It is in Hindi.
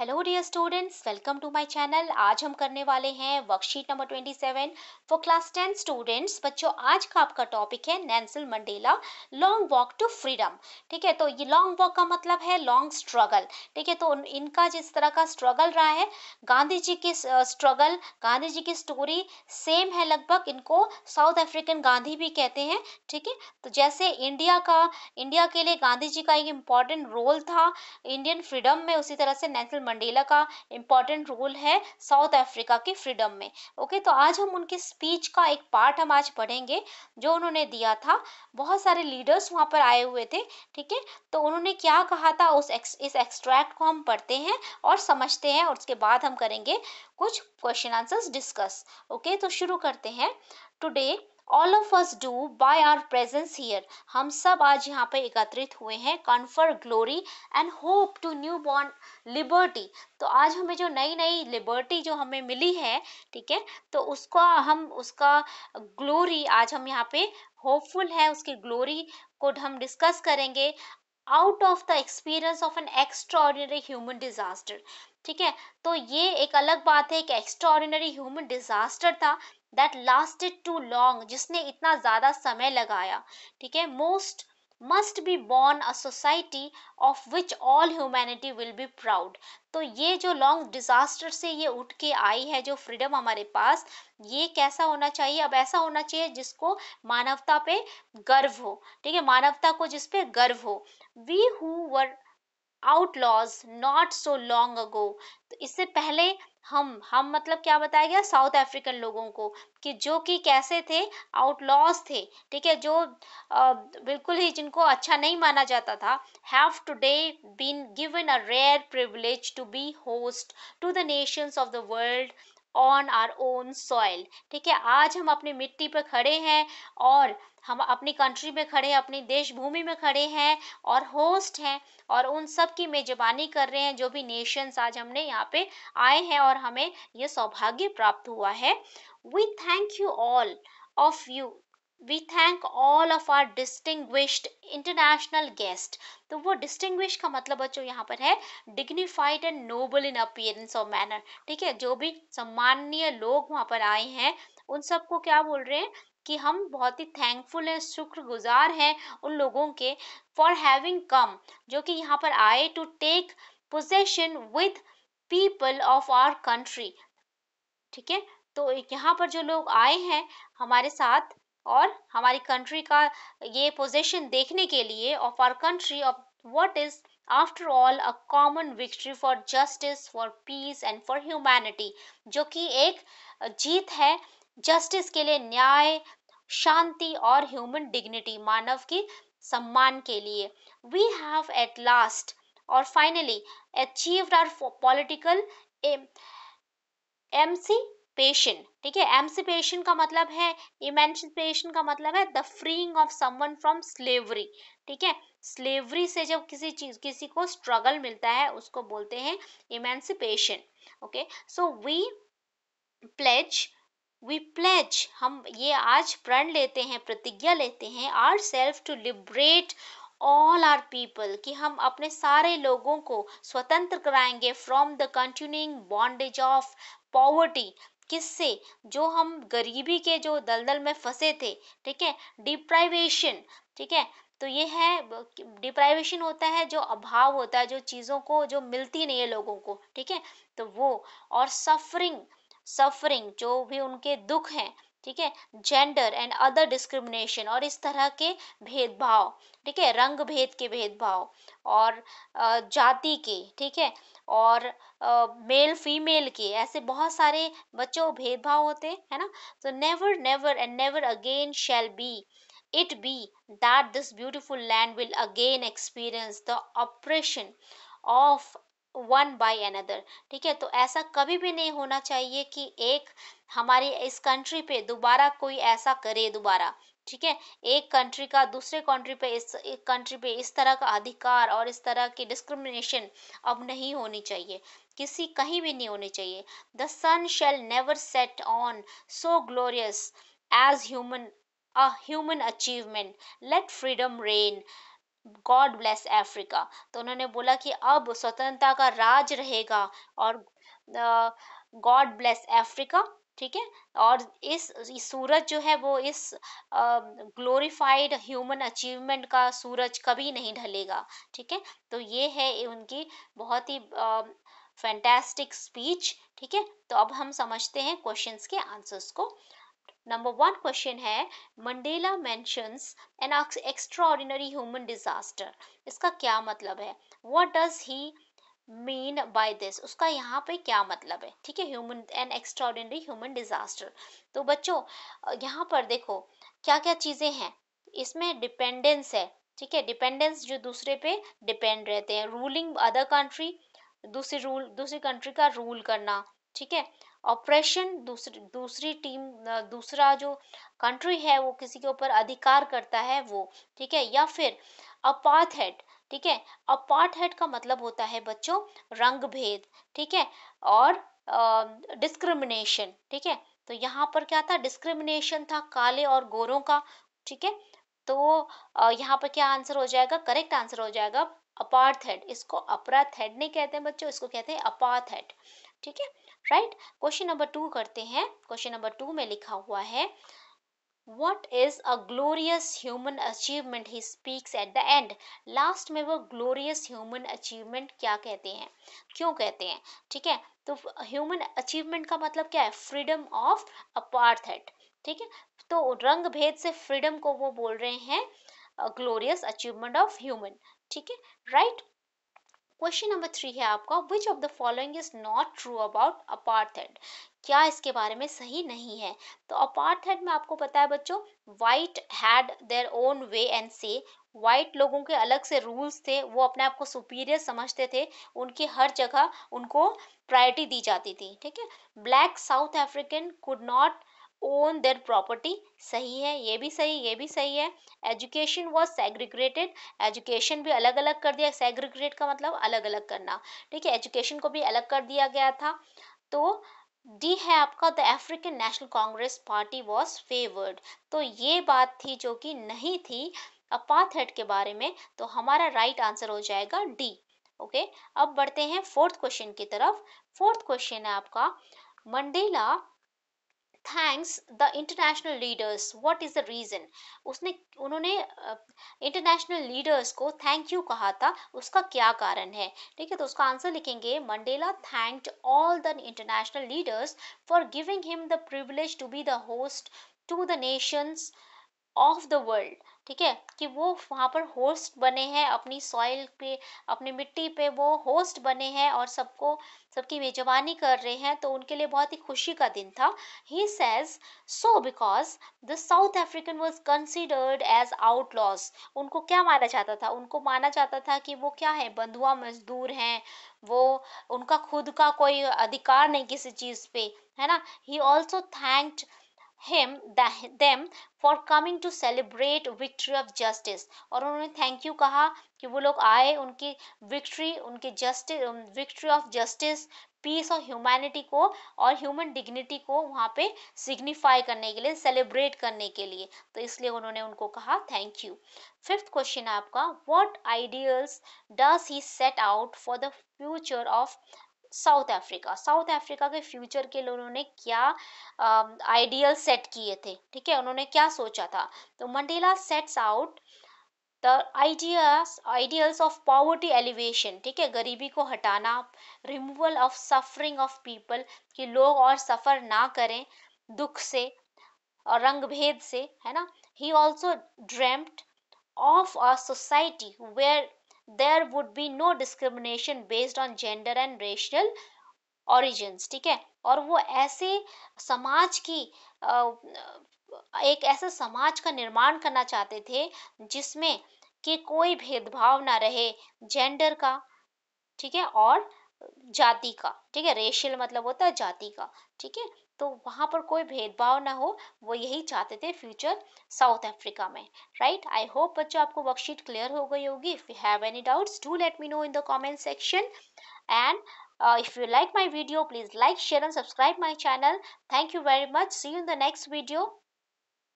Hello dear students welcome to my channel आज हम करने वाले हैं worksheet number 27 for class 10 students बच्चों आज का आपका टॉपिक है Nelson Mandela long walk to freedom ठीक है तो ये लॉन्ग वॉक का मतलब है लॉन्ग स्ट्रगल ठीक है तो इनका जिस तरह का स्ट्रगल रहा है गांधी जी की स्ट्रगल गांधी जी की स्टोरी सेम है लगभग इनको साउथ अफ्रीकन गांधी भी कहते हैं ठीक है तो जैसे इंडिया का इंडिया के लिए गांधी जी का एक इम्पॉर्टेंट रोल था इंडियन फ्रीडम में उसी तरह से नैनसल मंडेला का इम्पॉर्टेंट रोल है साउथ अफ्रीका की फ्रीडम में ओके तो आज हम उनके स्पीच का एक पार्ट हम आज पढ़ेंगे जो उन्होंने दिया था बहुत सारे लीडर्स वहाँ पर आए हुए थे ठीक है तो उन्होंने क्या कहा था उस एक, इस एक्सट्रैक्ट को हम पढ़ते हैं और समझते हैं और उसके बाद हम करेंगे कुछ क्वेश्चन आंसर्स डिस्कस ओके तो शुरू करते हैं today all of us do by our presence here हम सब आज यहाँ पर एकत्रित हुए हैं confer glory and hope to newborn liberty तो आज हमें जो नई नई लिबर्टी जो हमें मिली है ठीक है तो उसको हम उसका ग्लोरी आज हम यहाँ पे होपफुल है उसकी ग्लोरी को हम डिस्कस करेंगे out of the experience of an extraordinary human disaster ठीक है तो ये एक अलग बात है एक एक्स्ट्रॉर्डिनरी ह्यूमन डिजास्टर था दैट लास्टेड टू लॉन्ग जिसने इतना ज़्यादा समय लगाया ठीक है most must be born a society of which all humanity will be proud तो ये जो लॉन्ग डिजास्टर से ये उठ के आई है जो फ्रीडम हमारे पास ये कैसा होना चाहिए अब ऐसा होना चाहिए जिसको मानवता पे गर्व हो ठीक है मानवता को जिस पे गर्व हो we who were outlaws not so long ago तो इससे पहले हम हम मतलब क्या बताया गया साउथ अफ्रीकन लोगों को कि जो कि कैसे थे आउटलॉस थे ठीक है जो आ, बिल्कुल ही जिनको अच्छा नहीं माना जाता था have today been given a rare privilege to be host to the nations of the world on our own soil ठीक है आज हम अपनी मिट्टी पर खड़े हैं और हम अपनी कंट्री में खड़े हैं अपनी देश भूमि में खड़े हैं और होस्ट हैं और उन सब की मेजबानी कर रहे हैं जो भी नेशंस आज हमने यहाँ पे आए हैं और हमें ये सौभाग्य प्राप्त हुआ है we thank you all of you we thank all of our distinguished international guest तो वो डिस्टिंग्विश का मतलब बच्चों यहाँ पर है dignified and noble in appearance और मैनर ठीक है जो भी सम्माननीय लोग वहाँ पर आए हैं उन सबको क्या बोल रहे हैं कि हम बहुत ही थैंकफुल हैं शुक्रगुजार हैं उन लोगों के फॉर हैविंग कम जो कि यहाँ पर आए to take possession with people of our country ठीक है तो यहाँ पर जो लोग आए हैं हमारे साथ और हमारी कंट्री का ये पोजीशन देखने के लिए of our country of what is after all a common victory for justice for peace and for humanity जो कि एक जीत है जस्टिस के लिए न्याय शांति और ह्यूमन डिग्निटी मानव की सम्मान के लिए वी हैव एट लास्ट और finally achieved our political M C emancipation ठीक है एम्सिपेशन का मतलब है इमेंसिपेशन का मतलब है the freeing of someone from slavery ठीक है स्लेवरी से जब किसी चीज किसी को स्ट्रगल मिलता है उसको बोलते हैं emancipation okay so we pledge we pledge हम ये आज प्रण लेते हैं प्रतिज्ञा लेते हैं our self to liberate all our people कि हम अपने सारे लोगों को स्वतंत्र कराएंगे from the continuing bondage of poverty किससे जो हम गरीबी के जो दलदल में फंसे थे ठीक है डिप्राइवेशन ठीक है तो ये है डिप्राइवेशन होता है जो अभाव होता है जो चीज़ों को जो मिलती नहीं है लोगों को ठीक है तो वो और सफरिंग सफरिंग जो भी उनके दुख हैं ठीक है जेंडर एंड अदर डिस्क्रिमिनेशन और इस तरह के भेदभाव ठीक है रंग भेद के भेदभाव और जाति के ठीक है और मेल फीमेल के ऐसे बहुत सारे बच्चों भेदभाव होते हैं ना तो never never and never again shall be it be that this beautiful land will again experience the operation of one by another ठीक है तो ऐसा कभी भी नहीं होना चाहिए कि एक हमारे इस कंट्री पे दोबारा कोई ऐसा करे दोबारा ठीक है एक कंट्री का दूसरे कंट्री पे इस एक कंट्री पे इस तरह का अधिकार और इस तरह की डिस्क्रिमिनेशन अब नहीं होनी चाहिए किसी कहीं भी नहीं होनी चाहिए the sun shall never set on so glorious as human a human achievement let freedom reign God bless Africa तो उन्होंने बोला कि अब स्वतंत्रता का राज रहेगा और गॉड ब्लेस अफ्रीका ठीक है और इस, इस सूरज जो है वो इस ग्लोरीफाइड ह्यूमन अचीवमेंट का सूरज कभी नहीं ढलेगा ठीक है तो ये है उनकी बहुत ही फैंटास्टिक स्पीच ठीक है तो अब हम समझते हैं क्वेश्चंस के आंसर्स को नंबर वन क्वेश्चन है Mandela mentions an extraordinary human disaster इसका क्या मतलब है what does he mean by this उसका यहाँ पे क्या मतलब है ठीक है human an extraordinary human disaster तो बच्चों यहाँ पर देखो क्या क्या चीज़ें हैं इसमें डिपेंडेंस है ठीक है डिपेंडेंस जो दूसरे पे डिपेंड रहते हैं रूलिंग अदर कंट्री दूसरी रूल दूसरी कंट्री का रूल करना ठीक है ऑपरेशन दूसरी दूसरी टीम दूसरा जो कंट्री है वो किसी के ऊपर अधिकार करता है वो ठीक है या फिर हेड ठीक है हेड का मतलब होता है बच्चों रंग भेद ठीक है और डिस्क्रिमिनेशन ठीक है तो यहाँ पर क्या था डिस्क्रिमिनेशन था काले और गोरों का ठीक है तो यहाँ पर क्या आंसर हो जाएगा करेक्ट आंसर हो जाएगा हेड इसको हेड नहीं कहते हैं बच्चों इसको कहते हैं अपार्थ हेड ठीक है राइट क्वेश्चन नंबर टू करते हैं क्वेश्चन नंबर टू में लिखा हुआ है what is a glorious human achievement he speaks at the end last में वो ग्लोरियस ह्यूमन अचीवमेंट क्या कहते हैं क्यों कहते हैं ठीक है तो ह्यूमन अचीवमेंट का मतलब क्या है फ्रीडम ऑफ अपार्थेट ठीक है तो रंग भेद से फ्रीडम को वो बोल रहे हैं ग्लोरियस अचीवमेंट ऑफ ह्यूमन ठीक है right right? Question number three है आपका which of the following is not true about apartheid क्या इसके बारे में सही नहीं है तो अपार्थेड में आपको पता है बच्चों white had their own way and से वाइट लोगों के अलग से रूल्स थे वो अपने आप को सुपीरियर समझते थे उनकी हर जगह उनको प्रायोरिटी दी जाती थी ठीक है black South African could not own their property सही है ये भी सही ये भी सही है एजुकेशन वॉज सेग्रीग्रेटेड एजुकेशन भी अलग अलग कर दिया सेग्रीग्रेट का मतलब अलग अलग करना ठीक है एजुकेशन को भी अलग कर दिया गया था तो डी है आपका the African National Congress party was favoured तो ये बात थी जो कि नहीं थी अपाथेट के बारे में तो हमारा राइट right आंसर हो जाएगा डी ओके okay? अब बढ़ते हैं फोर्थ क्वेश्चन की तरफ फोर्थ क्वेश्चन है आपका Mandela thanks the international leaders what is the reason उसने उन्होंने इंटरनेशनल uh, लीडर्स को थैंक यू कहा था उसका क्या कारण है ठीक है तो उसका आंसर लिखेंगे Mandela thanked all the international leaders for giving him the privilege to be the host to the nations of the world ठीक है कि वो वहाँ पर होस्ट बने हैं अपनी सॉइल पे अपनी मिट्टी पे वो होस्ट बने हैं और सबको सबकी मेजबानी कर रहे हैं तो उनके लिए बहुत ही खुशी का दिन था he says so because the South African was considered as outlaws उनको क्या माना जाता था उनको माना जाता था कि वो क्या है बंधुआ मजदूर हैं वो उनका खुद का कोई अधिकार नहीं किसी चीज़ पे है ना he also thanked him the, them for coming to celebrate victory of justice और उन्होंने थैंक यू कहा कि वो लोग आए उनकी विक्ट्री उनके justice victory of justice peace और ह्यूमैनिटी को और ह्यूमन डिग्निटी को वहाँ पे सिग्निफाई करने के लिए सेलिब्रेट करने के लिए तो इसलिए उन्होंने उनको कहा थैंक यू फिफ्थ क्वेश्चन है आपका what ideals does he set out for the future of South Africa South Africa के फ्यूचर के लिए उन्होंने क्या आइडियल सेट किए थे ठीक है उन्होंने क्या सोचा था तो Mandela sets out the ideas ideals of poverty alleviation ठीक है गरीबी को हटाना removal of suffering of people कि लोग और सफ़र ना करें दुख से और रंग भेद से है ना he also dreamt of a society where there would be no discrimination based on gender and rational origins ठीक है और वो ऐसे समाज की एक ऐसे समाज का निर्माण करना चाहते थे जिसमें कि कोई भेदभाव ना रहे जेंडर का ठीक है और जाति का ठीक है रेशियल मतलब होता है जाति का ठीक है तो वहाँ पर कोई भेदभाव ना हो वो यही चाहते थे फ्यूचर साउथ अफ्रीका में राइट आई होप बच्चों आपको वर्कशीट क्लियर हो गई होगी if you have any doubts do let me know in the comment section and if you like my video please like share and subscribe my channel thank you very much see you in the next video